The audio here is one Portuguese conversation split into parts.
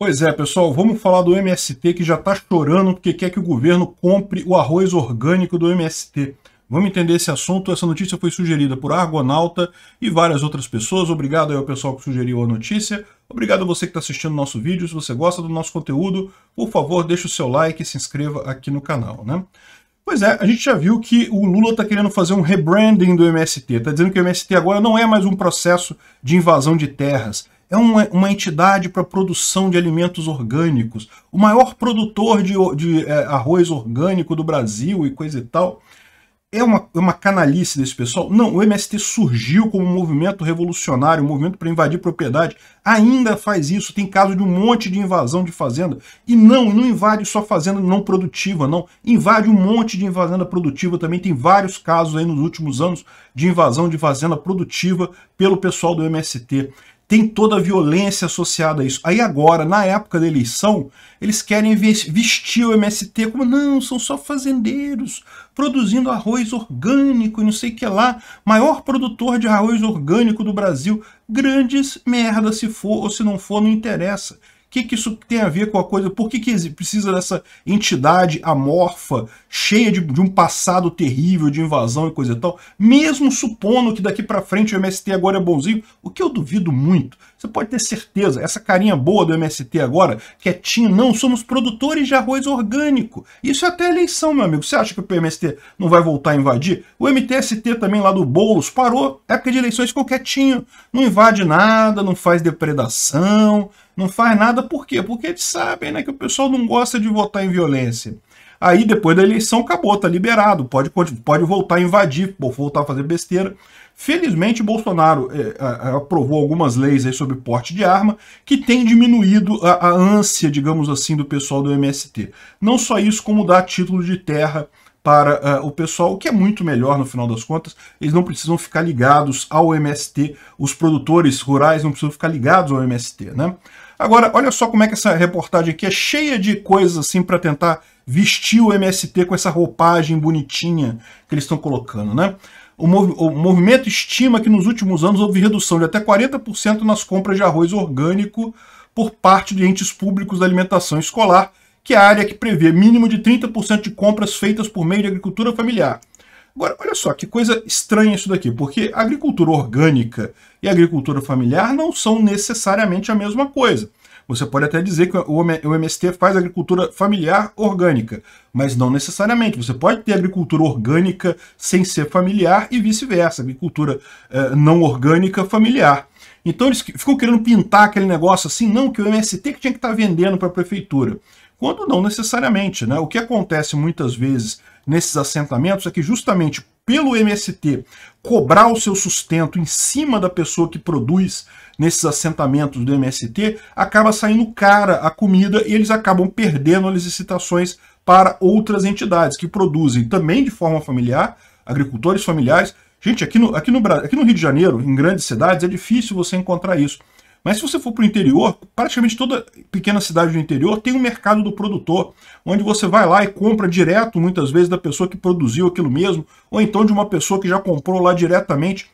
Pois é, pessoal, vamos falar do MST que já está chorando porque quer que o governo compre o arroz orgânico do MST. Vamos entender esse assunto. Essa notícia foi sugerida por Argonauta e várias outras pessoas. Obrigado ao pessoal que sugeriu a notícia. Obrigado a você que está assistindo o nosso vídeo. Se você gosta do nosso conteúdo, por favor, deixe o seu like e se inscreva aqui no canal. Né? Pois é, a gente já viu que o Lula está querendo fazer um rebranding do MST. Está dizendo que o MST agora não é mais um processo de invasão de terras. É uma, uma entidade para produção de alimentos orgânicos. O maior produtor de, de é, arroz orgânico do Brasil e coisa e tal é uma, é uma canalice desse pessoal? Não, o MST surgiu como um movimento revolucionário, um movimento para invadir propriedade. Ainda faz isso, tem caso de um monte de invasão de fazenda. E não, não invade só fazenda não produtiva, não. Invade um monte de fazenda produtiva também. Tem vários casos aí nos últimos anos de invasão de fazenda produtiva pelo pessoal do MST tem toda a violência associada a isso. Aí agora, na época da eleição, eles querem vestir o MST como não, são só fazendeiros produzindo arroz orgânico e não sei o que lá, maior produtor de arroz orgânico do Brasil. Grandes merda se for ou se não for, não interessa que, que isso tem a ver com a coisa? Por que, que precisa dessa entidade amorfa, cheia de, de um passado terrível, de invasão e coisa e tal? Mesmo supondo que daqui para frente o MST agora é bonzinho, o que eu duvido muito. Você pode ter certeza, essa carinha boa do MST agora, quietinho, é não, somos produtores de arroz orgânico. Isso é até eleição, meu amigo. Você acha que o PMST não vai voltar a invadir? O MTST também lá do Boulos parou, época de eleições ficou quietinho. Não invade nada, não faz depredação, não faz nada. Por quê? Porque eles sabem né, que o pessoal não gosta de votar em violência. Aí depois da eleição acabou, tá liberado, pode, pode voltar a invadir, voltar a fazer besteira. Felizmente, Bolsonaro é, aprovou algumas leis aí sobre porte de arma que tem diminuído a, a ânsia, digamos assim, do pessoal do MST. Não só isso, como dar título de terra para uh, o pessoal, o que é muito melhor no final das contas. Eles não precisam ficar ligados ao MST, os produtores rurais não precisam ficar ligados ao MST, né? Agora, olha só como é que essa reportagem aqui é cheia de coisas assim para tentar vestir o MST com essa roupagem bonitinha que eles estão colocando, né? O, mov o, movimento estima que nos últimos anos houve redução de até 40% nas compras de arroz orgânico por parte de entes públicos da alimentação escolar, que é a área que prevê mínimo de 30% de compras feitas por meio de agricultura familiar. Agora, olha só que coisa estranha isso daqui, porque agricultura orgânica e agricultura familiar não são necessariamente a mesma coisa. Você pode até dizer que o MST faz agricultura familiar orgânica, mas não necessariamente. Você pode ter agricultura orgânica sem ser familiar e vice-versa, agricultura eh, não orgânica familiar. Então eles ficam querendo pintar aquele negócio assim, não, que o MST que tinha que estar tá vendendo para a prefeitura. Quando não necessariamente, né? O que acontece muitas vezes nesses assentamentos é que justamente pelo MST cobrar o seu sustento em cima da pessoa que produz nesses assentamentos do MST, acaba saindo cara a comida e eles acabam perdendo as licitações para outras entidades que produzem também de forma familiar, agricultores familiares. Gente, aqui no, aqui no, aqui no Rio de Janeiro, em grandes cidades, é difícil você encontrar isso. Mas se você for para o interior, praticamente toda pequena cidade do interior tem um mercado do produtor, onde você vai lá e compra direto, muitas vezes, da pessoa que produziu aquilo mesmo, ou então de uma pessoa que já comprou lá diretamente.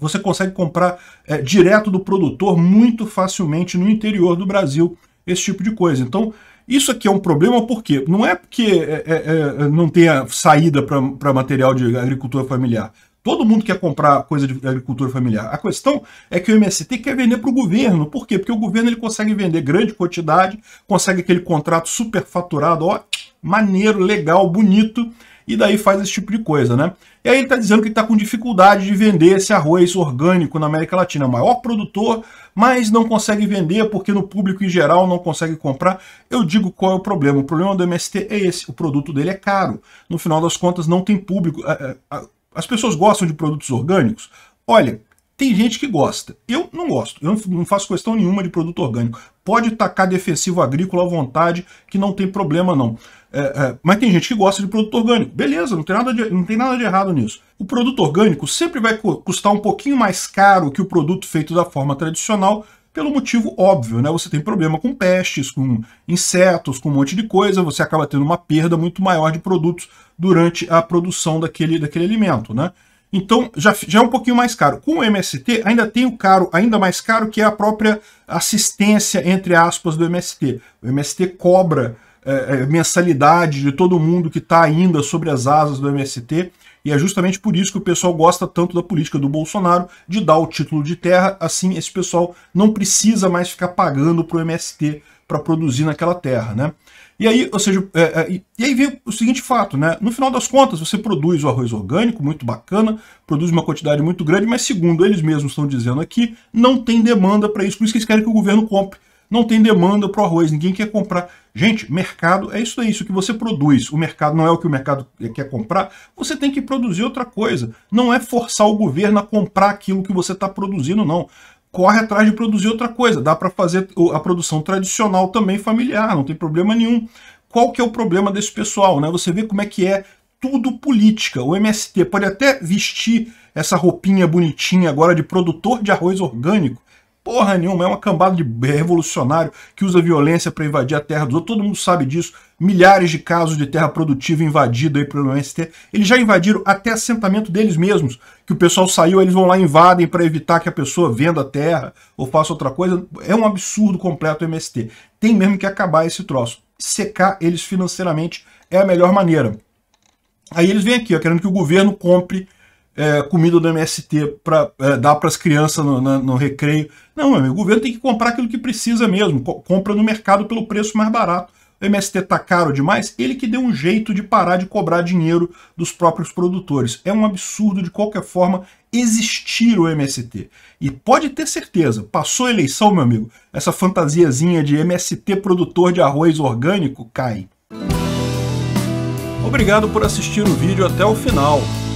Você consegue comprar é, direto do produtor muito facilmente no interior do Brasil, esse tipo de coisa. Então, isso aqui é um problema porque não é porque é, é, é não tenha saída para material de agricultura familiar. Todo mundo quer comprar coisa de agricultura familiar. A questão é que o MST quer vender para o governo. Por quê? Porque o governo ele consegue vender grande quantidade, consegue aquele contrato superfaturado, ó, maneiro, legal, bonito, e daí faz esse tipo de coisa, né? E aí ele está dizendo que está com dificuldade de vender esse arroz orgânico na América Latina. Maior produtor, mas não consegue vender porque no público em geral não consegue comprar. Eu digo qual é o problema. O problema do MST é esse. O produto dele é caro. No final das contas, não tem público. É, é, as pessoas gostam de produtos orgânicos? Olha, tem gente que gosta. Eu não gosto. Eu não faço questão nenhuma de produto orgânico. Pode tacar defensivo agrícola à vontade, que não tem problema não. É, é, mas tem gente que gosta de produto orgânico. Beleza, não tem, nada de, não tem nada de errado nisso. O produto orgânico sempre vai custar um pouquinho mais caro que o produto feito da forma tradicional, pelo motivo óbvio, né? Você tem problema com pestes, com insetos, com um monte de coisa, você acaba tendo uma perda muito maior de produtos durante a produção daquele, daquele alimento, né? Então já, já é um pouquinho mais caro. Com o MST, ainda tem o caro, ainda mais caro, que é a própria assistência, entre aspas, do MST. O MST cobra é, é, mensalidade de todo mundo que está ainda sobre as asas do MST. E é justamente por isso que o pessoal gosta tanto da política do Bolsonaro de dar o título de terra, assim esse pessoal não precisa mais ficar pagando para o MST para produzir naquela terra, né? E aí, ou seja, é, é, e aí vem o seguinte fato, né? No final das contas, você produz o arroz orgânico, muito bacana, produz uma quantidade muito grande, mas segundo eles mesmos estão dizendo aqui, não tem demanda para isso, por isso que eles querem que o governo compre não tem demanda para o arroz, ninguém quer comprar. Gente, mercado é isso aí, isso que você produz. O mercado não é o que o mercado quer comprar, você tem que produzir outra coisa. Não é forçar o governo a comprar aquilo que você está produzindo, não. Corre atrás de produzir outra coisa. Dá para fazer a produção tradicional também familiar, não tem problema nenhum. Qual que é o problema desse pessoal? Né? Você vê como é que é tudo política. O MST pode até vestir essa roupinha bonitinha agora de produtor de arroz orgânico, porra nenhuma, é uma cambada de revolucionário que usa violência para invadir a terra dos outros, todo mundo sabe disso. Milhares de casos de terra produtiva invadida aí pelo MST. Eles já invadiram até assentamento deles mesmos, que o pessoal saiu, eles vão lá e invadem para evitar que a pessoa venda a terra ou faça outra coisa. É um absurdo completo o MST. Tem mesmo que acabar esse troço. Secar eles financeiramente é a melhor maneira. Aí eles vêm aqui, ó, querendo que o governo compre é, comida do MST para é, dar para as crianças no, na, no, recreio. Não, amigo, o governo tem que comprar aquilo que precisa mesmo. Co compra no mercado pelo preço mais barato. O MST está caro demais, ele que deu um jeito de parar de cobrar dinheiro dos próprios produtores. É um absurdo, de qualquer forma, existir o MST. E pode ter certeza, passou a eleição, meu amigo, essa fantasiazinha de MST produtor de arroz orgânico cai. Obrigado por assistir o vídeo até o final.